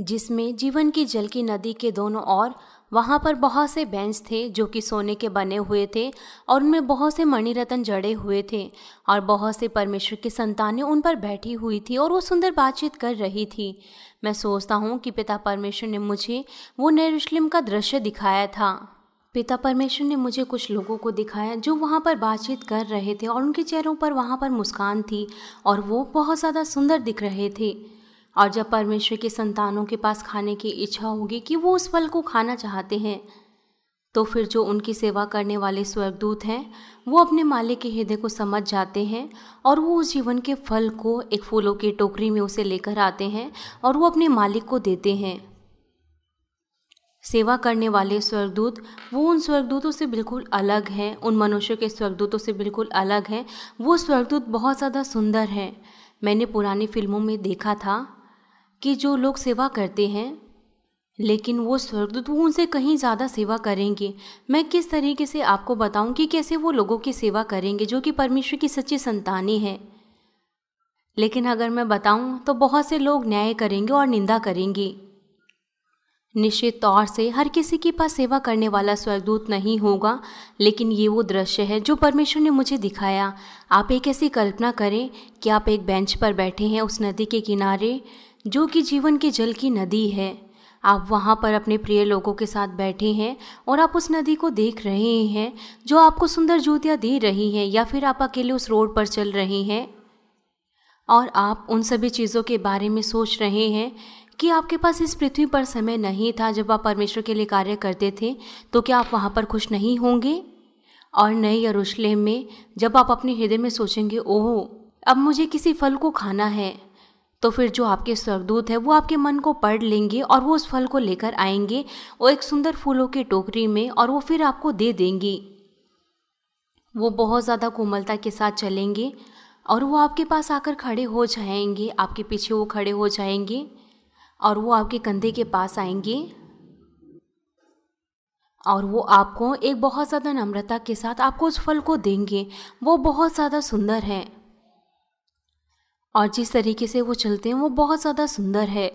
A: जिसमें जीवन की जल की नदी के दोनों ओर वहाँ पर बहुत से बेंच थे जो कि सोने के बने हुए थे और उनमें बहुत से मणिरत्न जड़े हुए थे और बहुत से परमेश्वर की संतानें उन पर बैठी हुई थी और वो सुंदर बातचीत कर रही थी मैं सोचता हूँ कि पिता परमेश्वर ने मुझे वो नेरुशलिम का दृश्य दिखाया था पिता परमेश्वर ने मुझे कुछ लोगों को दिखाया जो वहाँ पर बातचीत कर रहे थे और उनके चेहरों पर वहाँ पर मुस्कान थी और वो बहुत ज़्यादा सुंदर दिख रहे थे और जब परमेश्वर के संतानों के पास खाने की इच्छा होगी कि वो उस फल को खाना चाहते हैं तो फिर जो उनकी सेवा करने वाले स्वर्गदूत हैं वो अपने मालिक के हृदय को समझ जाते हैं और वो उस जीवन के फल को एक फूलों की टोकरी में उसे लेकर आते हैं और वो अपने मालिक को देते हैं सेवा करने वाले स्वर्गदूत वो उन स्वर्गदूतों से बिल्कुल अलग हैं उन मनुष्यों के स्वर्गदूतों से बिल्कुल अलग हैं वो स्वर्गदूत बहुत ज़्यादा सुंदर हैं मैंने पुरानी फिल्मों में देखा था कि जो लोग सेवा करते हैं लेकिन वो स्वर्गदूत वो उनसे कहीं ज़्यादा सेवा करेंगे मैं किस तरीके से आपको बताऊं कि कैसे वो लोगों की सेवा करेंगे जो कि परमेश्वर की सच्ची संतानी है लेकिन अगर मैं बताऊं तो बहुत से लोग न्याय करेंगे और निंदा करेंगे निश्चित तौर से हर किसी के पास सेवा करने वाला स्वर्गदूत नहीं होगा लेकिन ये वो दृश्य है जो परमेश्वर ने मुझे दिखाया आप एक ऐसी कल्पना करें कि आप एक बेंच पर बैठे हैं उस नदी के किनारे जो कि जीवन के जल की नदी है आप वहाँ पर अपने प्रिय लोगों के साथ बैठे हैं और आप उस नदी को देख रहे हैं जो आपको सुंदर ज्योतियाँ दे रही हैं या फिर आप अकेले उस रोड पर चल रहे हैं और आप उन सभी चीज़ों के बारे में सोच रहे हैं कि आपके पास इस पृथ्वी पर समय नहीं था जब आप परमेश्वर के लिए कार्य करते थे तो क्या आप वहाँ पर खुश नहीं होंगे और नए यरूशलेम में जब आप अपने हृदय में सोचेंगे ओह अब मुझे किसी फल को खाना है तो फिर जो आपके स्वर्गदूत है वो आपके मन को पढ़ लेंगे और वो उस फल को लेकर आएंगे वो एक सुंदर फूलों की टोकरी में और वो फिर आपको दे देंगे वो बहुत ज़्यादा कोमलता के साथ चलेंगे और वो आपके पास आकर खड़े हो जाएंगे आपके पीछे वो खड़े हो जाएंगे और वो आपके कंधे के पास आएंगे और वो आपको एक बहुत ज़्यादा नम्रता के साथ आपको उस फल को देंगे वो बहुत ज़्यादा सुंदर है और जिस तरीके से वो चलते हैं वो बहुत ज़्यादा सुंदर है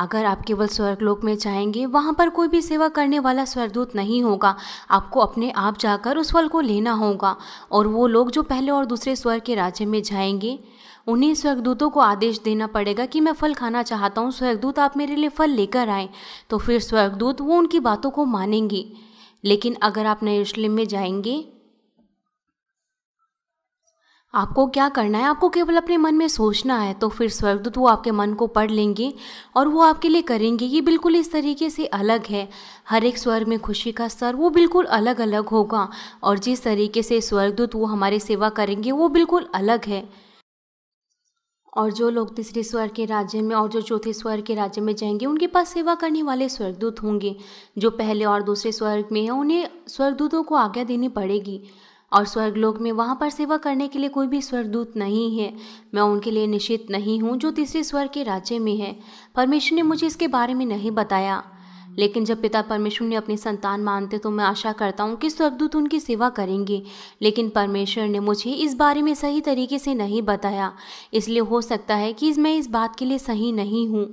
A: अगर आप केवल स्वर्गलोक में जाएंगे वहाँ पर कोई भी सेवा करने वाला स्वर्गदूत नहीं होगा आपको अपने आप जाकर उस फल को लेना होगा और वो लोग जो पहले और दूसरे स्वर्ग के राज्य में जाएंगे उन्हें स्वर्गदूतों को आदेश देना पड़ेगा कि मैं फल खाना चाहता हूँ स्वर्गदूत आप मेरे लिए फल लेकर आएँ तो फिर स्वर्गदूत वो उनकी बातों को मानेंगे लेकिन अगर आप नए में जाएंगे आपको क्या करना है आपको केवल अपने मन में सोचना है तो फिर स्वर्गदूत वो आपके मन को पढ़ लेंगे और वो आपके लिए करेंगे ये बिल्कुल इस तरीके से अलग है हर एक स्वर्ग में खुशी का स्तर वो बिल्कुल अलग अलग होगा और जिस तरीके से स्वर्गदूत वो हमारी सेवा करेंगे वो बिल्कुल अलग है और जो लोग तीसरे स्वर के राज्य में और जो चौथे स्वर के राज्य में जाएंगे उनके पास सेवा करने वाले स्वर्गदूत होंगे जो पहले और दूसरे स्वर्ग में हैं उन्हें स्वर्गदूतों को आज्ञा देनी पड़ेगी और स्वर्गलोक में वहाँ पर सेवा करने के लिए कोई भी स्वर्गदूत नहीं है मैं उनके लिए निश्चित नहीं हूँ जो तीसरे स्वर्ग के राज्य में है परमेश्वर ने मुझे इसके बारे में नहीं बताया लेकिन जब पिता परमेश्वर ने अपनी संतान मानते तो मैं आशा करता हूँ कि स्वर्गदूत उनकी सेवा करेंगे लेकिन परमेश्वर ने मुझे इस बारे में सही तरीके से नहीं बताया इसलिए हो सकता है कि मैं इस बात के लिए सही नहीं हूँ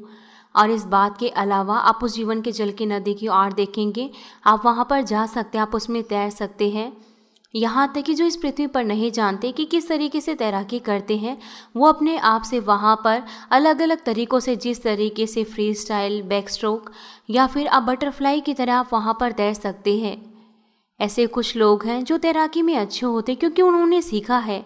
A: और इस बात के अलावा आप उस जीवन के जल की नदी की ओर देखेंगे आप वहाँ पर जा सकते हैं आप उसमें तैर सकते हैं यहाँ तक कि जो इस पृथ्वी पर नहीं जानते कि किस तरीके से तैराकी करते हैं वो अपने आप से वहाँ पर अलग अलग तरीक़ों से जिस तरीके से फ्री स्टाइल बैक स्ट्रोक या फिर आप बटरफ्लाई की तरह आप वहाँ पर तैर सकते हैं ऐसे कुछ लोग हैं जो तैराकी में अच्छे होते क्योंकि उन्होंने सीखा है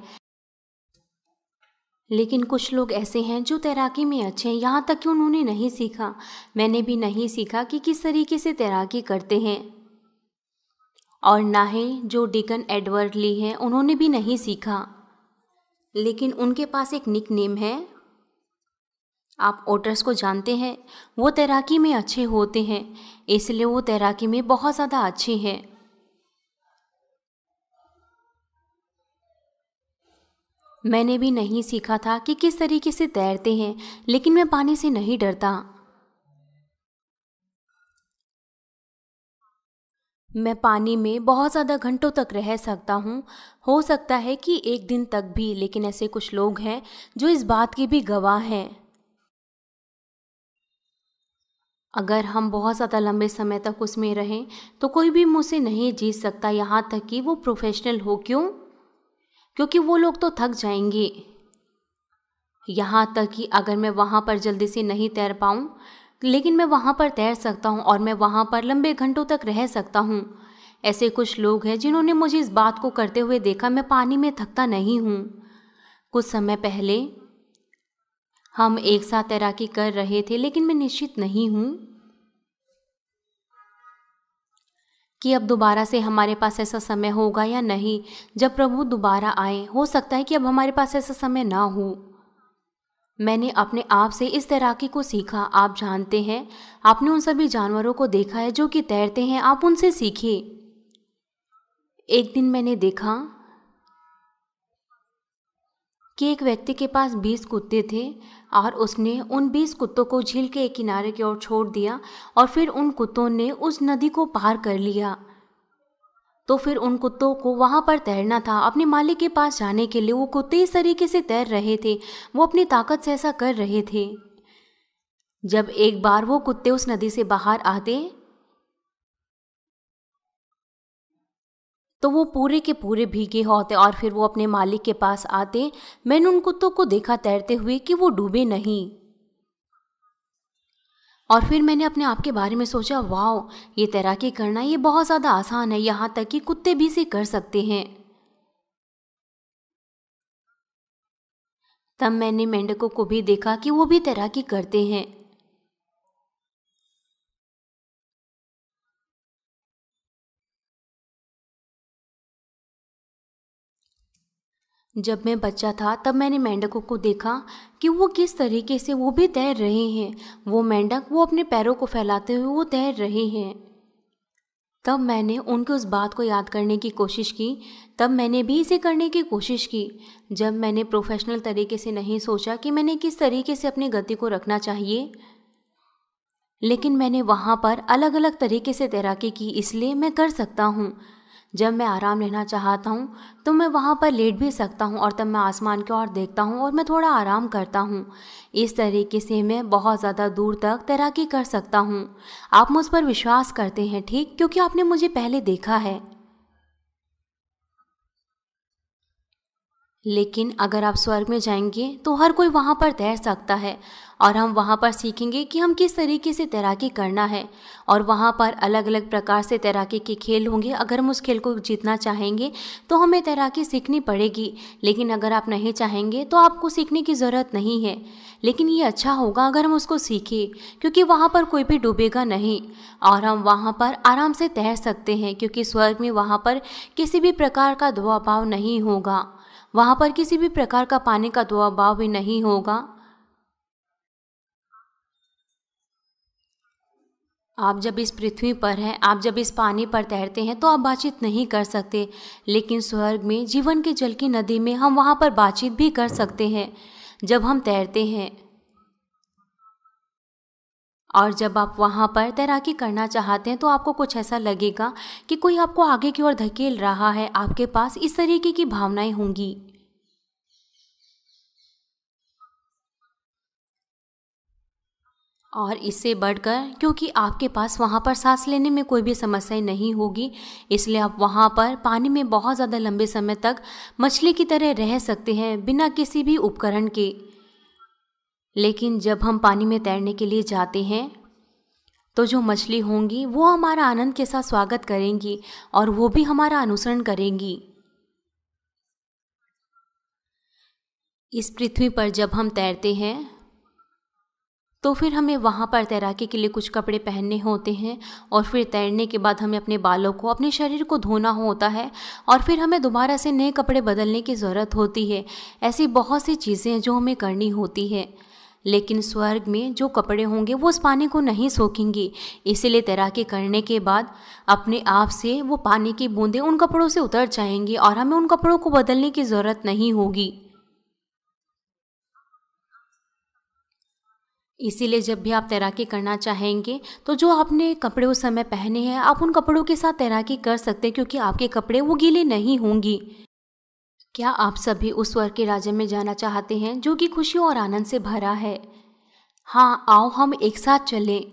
A: लेकिन कुछ लोग ऐसे हैं जो तैराकी में अच्छे हैं यहाँ तक कि उन्होंने नहीं सीखा मैंने भी नहीं सीखा कि किस तरीके से तैराकी करते हैं और ही जो डिकन एडवर्ड ली हैं उन्होंने भी नहीं सीखा लेकिन उनके पास एक निक नेम है आप ओटर्स को जानते हैं वो तैराकी में अच्छे होते हैं इसलिए वो तैराकी में बहुत ज़्यादा अच्छे हैं मैंने भी नहीं सीखा था कि किस तरीके से तैरते हैं लेकिन मैं पानी से नहीं डरता मैं पानी में बहुत ज़्यादा घंटों तक रह सकता हूँ हो सकता है कि एक दिन तक भी लेकिन ऐसे कुछ लोग हैं जो इस बात के भी गवाह हैं अगर हम बहुत ज़्यादा लंबे समय तक उसमें रहें तो कोई भी मुझसे नहीं जीत सकता यहाँ तक कि वो प्रोफेशनल हो क्यों क्योंकि वो लोग तो थक जाएंगे यहाँ तक कि अगर मैं वहाँ पर जल्दी से नहीं तैर पाऊँ लेकिन मैं वहाँ पर तैर सकता हूँ और मैं वहाँ पर लंबे घंटों तक रह सकता हूँ ऐसे कुछ लोग हैं जिन्होंने मुझे इस बात को करते हुए देखा मैं पानी में थकता नहीं हूँ कुछ समय पहले हम एक साथ तैराकी कर रहे थे लेकिन मैं निश्चित नहीं हूँ कि अब दोबारा से हमारे पास ऐसा समय होगा या नहीं जब प्रभु दोबारा आए हो सकता है कि अब हमारे पास ऐसा समय ना हो मैंने अपने आप से इस तैराकी को सीखा आप जानते हैं आपने उन सभी जानवरों को देखा है जो कि तैरते हैं आप उनसे सीखिए एक दिन मैंने देखा कि एक व्यक्ति के पास बीस कुत्ते थे और उसने उन बीस कुत्तों को झील के एक किनारे की ओर छोड़ दिया और फिर उन कुत्तों ने उस नदी को पार कर लिया तो फिर उन कुत्तों को वहाँ पर तैरना था अपने मालिक के पास जाने के लिए वो कुत्ते इस तरीके से तैर रहे थे वो अपनी ताकत से ऐसा कर रहे थे जब एक बार वो कुत्ते उस नदी से बाहर आते तो वो पूरे के पूरे भीगे होते और फिर वो अपने मालिक के पास आते मैंने उन कुत्तों को देखा तैरते हुए कि वो डूबे नहीं और फिर मैंने अपने आप के बारे में सोचा वाओ ये तैराकी करना ये बहुत ज़्यादा आसान है यहाँ तक कि कुत्ते भी इसे कर सकते हैं तब मैंने मेंढकों को भी देखा कि वो भी तैराकी करते हैं जब मैं बच्चा था तब मैंने मेंढकों को देखा कि वो किस तरीके से वो भी तैर रहे हैं वो मेंढक वो अपने पैरों को फैलाते हुए वो तैर रहे हैं तब मैंने उनके उस बात को याद करने की कोशिश की तब मैंने भी इसे करने की कोशिश की जब मैंने प्रोफेशनल तरीके से नहीं सोचा कि मैंने किस तरीके से अपनी गति को रखना चाहिए लेकिन मैंने वहाँ पर अलग अलग तरीके से तैराकी की इसलिए मैं कर सकता हूँ जब मैं आराम लेना चाहता हूँ तो मैं वहाँ पर लेट भी सकता हूँ और तब मैं आसमान की ओर देखता हूँ और मैं थोड़ा आराम करता हूँ इस तरीके से मैं बहुत ज़्यादा दूर तक तैराकी कर सकता हूँ आप मुझ पर विश्वास करते हैं ठीक क्योंकि आपने मुझे पहले देखा है लेकिन अगर आप स्वर्ग में जाएंगे तो हर कोई वहाँ पर तैर सकता है और हम वहाँ पर सीखेंगे कि हम किस तरीके से तैराकी करना है और वहाँ पर अलग अलग प्रकार से तैराकी के खेल होंगे अगर हम उस खेल को जीतना चाहेंगे तो हमें तैराकी सीखनी पड़ेगी लेकिन अगर आप नहीं चाहेंगे तो आपको सीखने की ज़रूरत नहीं है लेकिन ये अच्छा होगा अगर हम उसको सीखें क्योंकि वहाँ पर कोई भी डूबेगा नहीं और हम वहाँ पर आराम से तैर सकते हैं क्योंकि स्वर्ग में वहाँ पर किसी भी प्रकार का दुआभाव नहीं होगा वहाँ पर किसी भी प्रकार का पानी का दबाव भी नहीं होगा आप जब इस पृथ्वी पर हैं आप जब इस पानी पर तैरते हैं तो आप बातचीत नहीं कर सकते लेकिन स्वर्ग में जीवन के जल की नदी में हम वहाँ पर बातचीत भी कर सकते हैं जब हम तैरते हैं और जब आप वहाँ पर तैराकी करना चाहते हैं तो आपको कुछ ऐसा लगेगा कि कोई आपको आगे की ओर धकेल रहा है आपके पास इस तरीके की भावनाएं होंगी और इससे बढ़कर क्योंकि आपके पास वहाँ पर सांस लेने में कोई भी समस्या नहीं होगी इसलिए आप वहाँ पर पानी में बहुत ज़्यादा लंबे समय तक मछली की तरह रह सकते हैं बिना किसी भी उपकरण के लेकिन जब हम पानी में तैरने के लिए जाते हैं तो जो मछली होंगी वो हमारा आनंद के साथ स्वागत करेंगी और वो भी हमारा अनुसरण करेंगी इस पृथ्वी पर जब हम तैरते हैं तो फिर हमें वहाँ पर तैराकी के लिए कुछ कपड़े पहनने होते हैं और फिर तैरने के बाद हमें अपने बालों को अपने शरीर को धोना होता है और फिर हमें दोबारा से नए कपड़े बदलने की ज़रूरत होती है ऐसी बहुत सी चीज़ें जो हमें करनी होती है लेकिन स्वर्ग में जो कपड़े होंगे वो उस पानी को नहीं सोखेंगी इसीलिए तैराकी करने के बाद अपने आप से वो पानी की बूंदें उन कपड़ों से उतर जाएंगी और हमें उन कपड़ों को बदलने की ज़रूरत नहीं होगी इसीलिए जब भी आप तैराकी करना चाहेंगे तो जो आपने कपड़े उस समय पहने हैं आप उन कपड़ों के साथ तैराकी कर सकते हैं क्योंकि आपके कपड़े वो गीले नहीं होंगी क्या आप सभी उस स्वर्ग के राज्य में जाना चाहते हैं जो कि खुशी और आनंद से भरा है हाँ आओ हम एक साथ चलें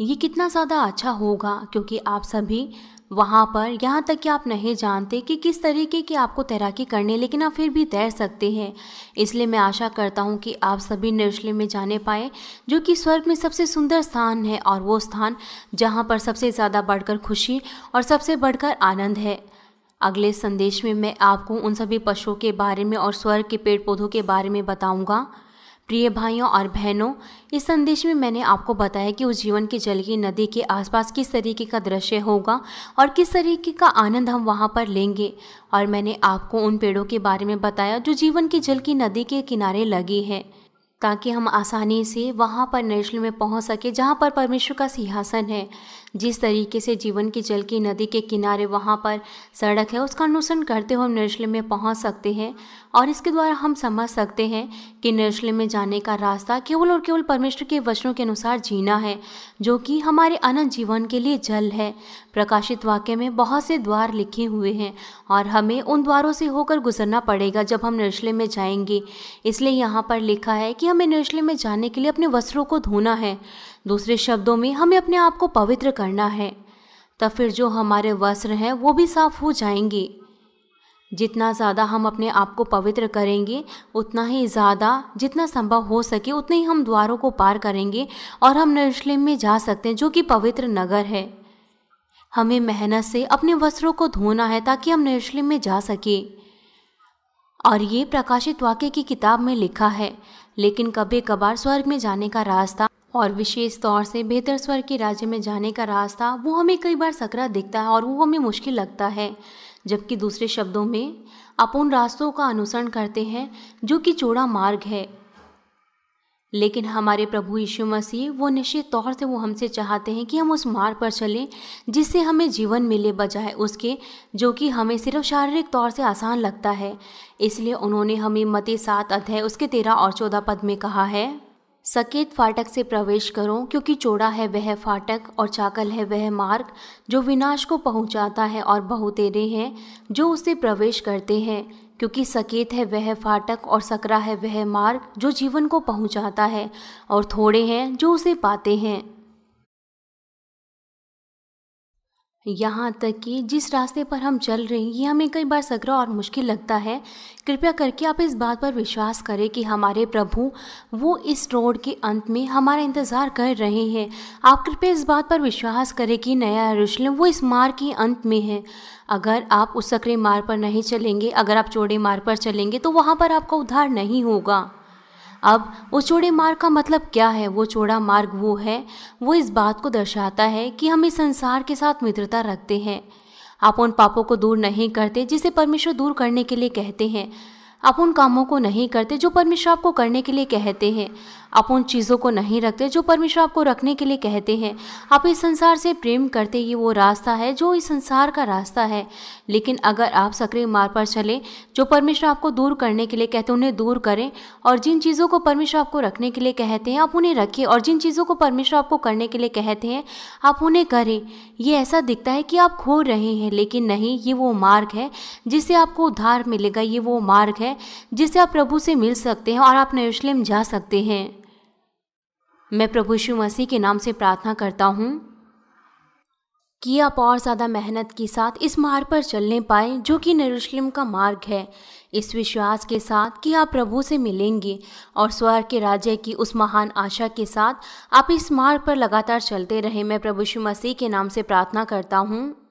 A: ये कितना ज़्यादा अच्छा होगा क्योंकि आप सभी वहाँ पर यहाँ तक कि आप नहीं जानते कि किस तरीके की आपको तैराकी करने लेकिन आप फिर भी तैर सकते हैं इसलिए मैं आशा करता हूँ कि आप सभी नर्सली में जाने पाए जो कि स्वर्ग में सबसे सुंदर स्थान है और वो स्थान जहाँ पर सबसे ज़्यादा बढ़कर खुशी और सबसे बढ़कर आनंद है अगले संदेश में मैं आपको उन सभी पशुओं के बारे में और स्वर्ग के पेड़ पौधों के बारे में बताऊंगा प्रिय भाइयों और बहनों इस संदेश में मैंने आपको बताया कि उस जीवन के जल की नदी के आसपास किस तरीके का दृश्य होगा और किस तरीके का आनंद हम वहाँ पर लेंगे और मैंने आपको उन पेड़ों के बारे में बताया जो जीवन के जल की नदी के किनारे लगी है ताकि हम आसानी से वहाँ पर नेशनल में पहुँच सके जहाँ पर परमेश्वर का सिंहासन है जिस तरीके से जीवन की जल की नदी के किनारे वहाँ पर सड़क है उसका अनुसरण करते हुए हम निर्जले में पहुँच सकते हैं और इसके द्वारा हम समझ सकते हैं कि निर्जले में जाने का रास्ता केवल और केवल परमेश्वर के वचनों के अनुसार जीना है जो कि हमारे अनंत जीवन के लिए जल है प्रकाशित वाक्य में बहुत से द्वार लिखे हुए हैं और हमें उन द्वारों से होकर गुजरना पड़ेगा जब हम निर्जले में जाएंगे इसलिए यहाँ पर लिखा है कि हमें निर्जले में जाने के लिए अपने वस्त्रों को धोना है दूसरे शब्दों में हमें अपने आप को पवित्र करना है तब फिर जो हमारे वस्त्र हैं वो भी साफ हो जाएंगे जितना ज़्यादा हम अपने आप को पवित्र करेंगे उतना ही ज़्यादा जितना संभव हो सके उतने ही हम द्वारों को पार करेंगे और हम यरूशलेम में जा सकते हैं जो कि पवित्र नगर है हमें मेहनत से अपने वस्त्रों को धोना है ताकि हम यरूशलेम में जा सकें और ये प्रकाशित वाक्य की किताब में लिखा है लेकिन कभी कभार स्वर्ग में जाने का रास्ता और विशेष तौर से बेहतर स्वर के राज्य में जाने का रास्ता वो हमें कई बार सकरा दिखता है और वो हमें मुश्किल लगता है जबकि दूसरे शब्दों में आप उन रास्तों का अनुसरण करते हैं जो कि चौड़ा मार्ग है लेकिन हमारे प्रभु यीशु मसीह वो निश्चित तौर से वो हमसे चाहते हैं कि हम उस मार्ग पर चलें जिससे हमें जीवन मिले बजाय उसके जो कि हमें सिर्फ शारीरिक तौर से आसान लगता है इसलिए उन्होंने हमें मते सात अध्याय उसके तेरह और चौदह पद में कहा है सकेत फाटक से प्रवेश करो क्योंकि चौड़ा है वह फाटक और चाकल है वह मार्ग जो विनाश को पहुंचाता है और बहुतेरे हैं जो उसे प्रवेश करते हैं क्योंकि सकेत है वह फाटक और सकरा है वह मार्ग जो जीवन को पहुंचाता है और थोड़े हैं जो उसे पाते हैं यहाँ तक कि जिस रास्ते पर हम चल रहे हैं ये हमें कई बार सकरा और मुश्किल लगता है कृपया करके आप इस बात पर विश्वास करें कि हमारे प्रभु वो इस रोड के अंत में हमारा इंतज़ार कर रहे हैं आप कृपया इस बात पर विश्वास करें कि नया रुशल वो इस मार्ग के अंत में है अगर आप उस सकरे मार्ग पर नहीं चलेंगे अगर आप चौड़े मार्ग पर चलेंगे तो वहाँ पर आपका उद्धार नहीं होगा अब वो चौड़े मार्ग का मतलब क्या है वो चौड़ा मार्ग वो है वो इस बात को दर्शाता है कि हम इस संसार के साथ मित्रता रखते हैं आप उन पापों को दूर नहीं करते जिसे परमेश्वर दूर करने के लिए कहते हैं आप उन कामों को नहीं करते जो परमेश्वर आपको करने के लिए कहते हैं आप उन चीज़ों को नहीं रखते जो परमेश्वर आपको रखने के लिए कहते हैं आप इस संसार से प्रेम करते ये वो रास्ता है जो इस संसार का रास्ता है लेकिन अगर आप सक्रिय मार्ग पर चले जो परमेश्वर आपको दूर करने के लिए कहते हैं उन्हें दूर करें और जिन चीज़ों को परमेश्वर आपको रखने के लिए कहते हैं आप उन्हें रखें और जिन चीज़ों को परमेश्वर आपको करने के लिए कहते हैं आप उन्हें करें ये ऐसा दिखता है कि आप खो रहे हैं लेकिन नहीं ये वो मार्ग है जिससे आपको उद्धार मिलेगा ये वो मार्ग है जिससे आप प्रभु से मिल सकते हैं और आप यरूशलेम जा सकते हैं मैं प्रभु यीशु मसीह के नाम से प्रार्थना करता हूँ कि आप और ज़्यादा मेहनत के साथ इस मार्ग पर चलने पाएँ जो कि नरूशलेम का मार्ग है इस विश्वास के साथ कि आप प्रभु से मिलेंगे और स्वर्ग के राज्य की उस महान आशा के साथ आप इस मार्ग पर लगातार चलते रहें मैं प्रभु यीशु मसीह के नाम से प्रार्थना करता हूँ